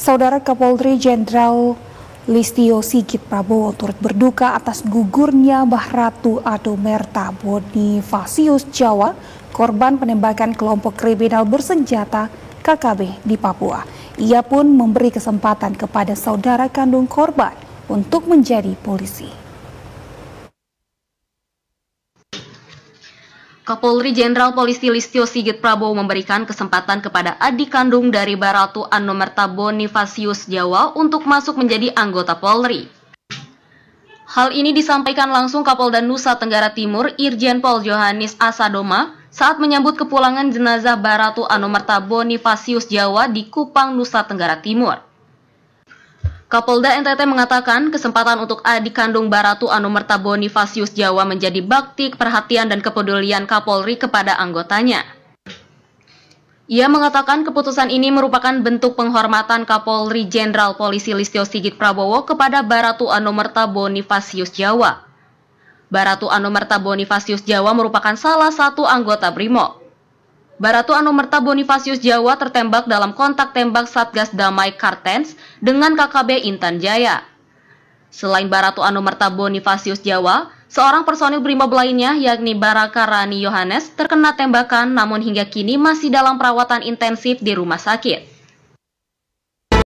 Saudara Kapolri Jenderal Listio Sigit Prabowo turut berduka atas gugurnya Bahratu Adomerta Fasius Jawa, korban penembakan kelompok kriminal bersenjata KKB di Papua. Ia pun memberi kesempatan kepada saudara kandung korban untuk menjadi polisi. Kapolri Jenderal Polisi Listio Sigit Prabowo memberikan kesempatan kepada adik kandung dari Baratu Anomerta Bonifasius Jawa untuk masuk menjadi anggota Polri. Hal ini disampaikan langsung Kapolda Nusa Tenggara Timur Irjen Pol Johannes Asadoma saat menyambut kepulangan jenazah Baratu Anomerta Bonifasius Jawa di Kupang, Nusa Tenggara Timur. Kapolda NTT mengatakan kesempatan untuk adik kandung Baratu Anumerta Bonifasius Jawa menjadi bakti, perhatian, dan kepedulian Kapolri kepada anggotanya. Ia mengatakan keputusan ini merupakan bentuk penghormatan Kapolri Jenderal Polisi Listio Sigit Prabowo kepada Baratu Anumerta Bonifasius Jawa. Baratu Anumerta Bonifasius Jawa merupakan salah satu anggota BRIMOB. Baratu Anumerta Bonifasius Jawa tertembak dalam kontak tembak Satgas Damai Kartens dengan KKB Intan Jaya. Selain Baratu Anumerta Bonifasius Jawa, seorang personil Brimob lainnya yakni Barakarani Rani Yohanes terkena tembakan namun hingga kini masih dalam perawatan intensif di rumah sakit.